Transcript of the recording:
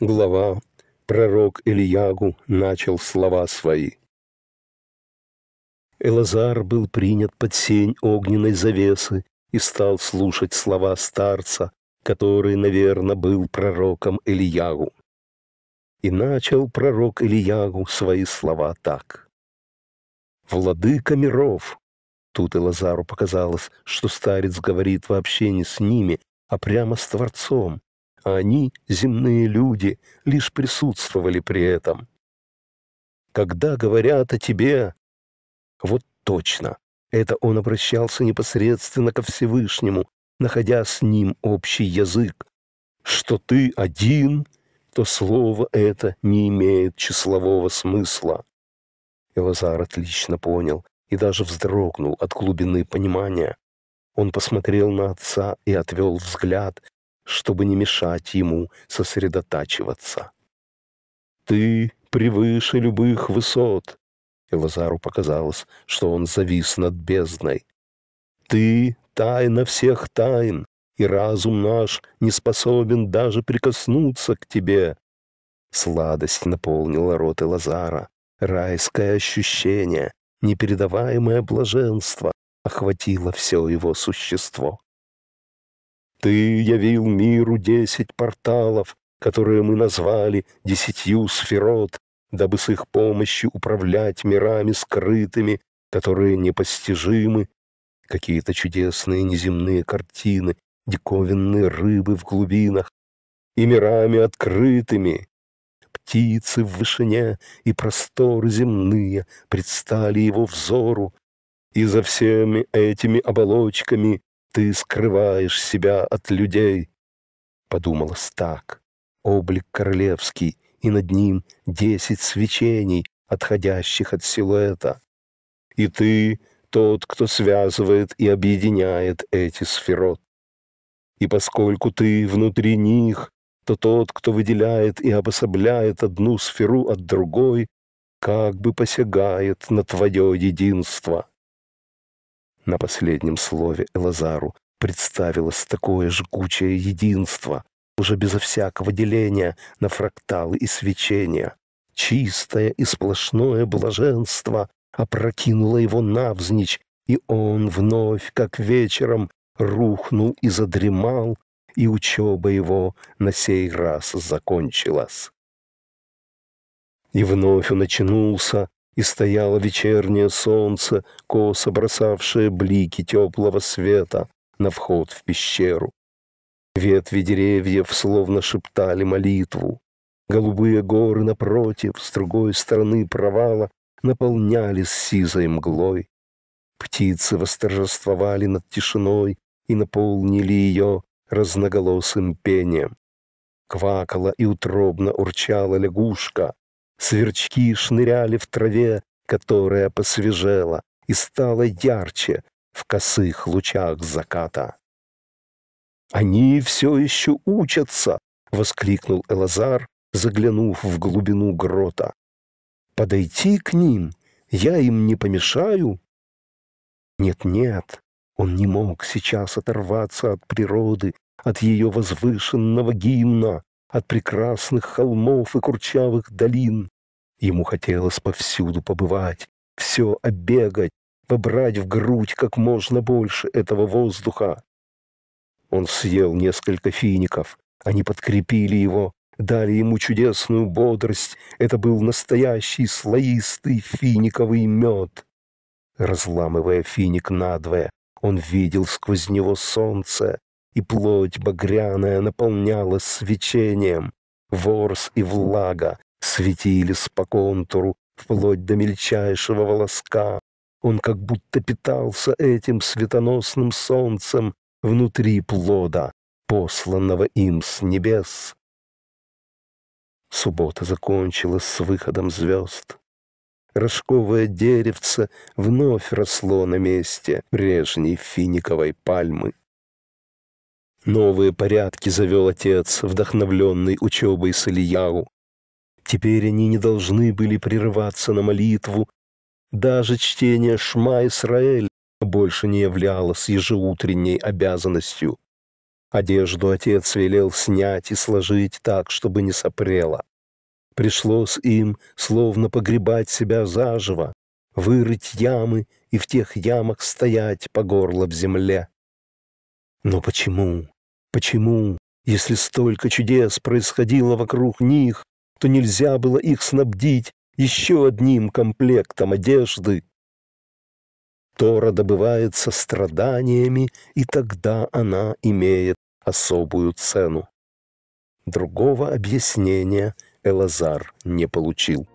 глава, пророк Ильягу начал слова свои. Элазар был принят под сень огненной завесы и стал слушать слова старца, который, наверное, был пророком Ильягу. И начал пророк Ильягу свои слова так. «Владыка миров!» Тут Элазару показалось, что старец говорит вообще не с ними, а прямо с Творцом, а они, земные люди, лишь присутствовали при этом. Когда говорят о тебе, вот точно, это он обращался непосредственно ко Всевышнему, находя с ним общий язык, что ты один, то слово это не имеет числового смысла. Элазар отлично понял и даже вздрогнул от глубины понимания. Он посмотрел на отца и отвел взгляд, чтобы не мешать ему сосредотачиваться. «Ты превыше любых высот!» Элазару показалось, что он завис над бездной. «Ты — тайна всех тайн, и разум наш не способен даже прикоснуться к тебе!» Сладость наполнила рот Лазара, райское ощущение, непередаваемое блаженство охватило все его существо. Ты явил миру десять порталов, которые мы назвали десятью сферот, дабы с их помощью управлять мирами скрытыми, которые непостижимы. Какие-то чудесные неземные картины, диковинные рыбы в глубинах и мирами открытыми. Птицы в вышине и просторы земные предстали его взору, и за всеми этими оболочками ты скрываешь себя от людей!» Подумала Стак. Облик королевский, и над ним десять свечений, отходящих от силуэта. «И ты тот, кто связывает и объединяет эти сферот. И поскольку ты внутри них, то тот, кто выделяет и обособляет одну сферу от другой, как бы посягает на твое единство. На последнем слове Элазару представилось такое жгучее единство, уже безо всякого деления на фракталы и свечения. Чистое и сплошное блаженство опрокинуло его навзничь, и он вновь, как вечером, рухнул и задремал, и учеба его на сей раз закончилась. И вновь он очнулся и стояло вечернее солнце, косо бросавшее блики теплого света на вход в пещеру. Ветви деревьев словно шептали молитву. Голубые горы напротив, с другой стороны провала, наполнялись сизой мглой. Птицы восторжествовали над тишиной и наполнили ее разноголосым пением. Квакала и утробно урчала лягушка, Сверчки шныряли в траве, которая посвежела и стала ярче в косых лучах заката. «Они все еще учатся!» — воскликнул Элазар, заглянув в глубину грота. «Подойти к ним? Я им не помешаю?» Нет-нет, он не мог сейчас оторваться от природы, от ее возвышенного гимна, от прекрасных холмов и курчавых долин. Ему хотелось повсюду побывать, все обегать, вобрать в грудь как можно больше этого воздуха. Он съел несколько фиников, они подкрепили его, дали ему чудесную бодрость. Это был настоящий слоистый финиковый мед. Разламывая финик надвое, он видел сквозь него солнце, и плоть багряная наполнялась свечением. Ворс и влага светились по контуру вплоть до мельчайшего волоска. Он как будто питался этим светоносным солнцем внутри плода, посланного им с небес. Суббота закончилась с выходом звезд. Рожковое деревце вновь росло на месте прежней финиковой пальмы. Новые порядки завел отец, вдохновленный учебой Салияу. Теперь они не должны были прерываться на молитву. Даже чтение Шма Исраэль больше не являлось ежеутренней обязанностью. Одежду отец велел снять и сложить так, чтобы не сопрела. Пришлось им словно погребать себя заживо, вырыть ямы и в тех ямах стоять по горло в земле. Но почему? Почему, если столько чудес происходило вокруг них, то нельзя было их снабдить еще одним комплектом одежды? Тора добывается страданиями, и тогда она имеет особую цену. Другого объяснения Элазар не получил.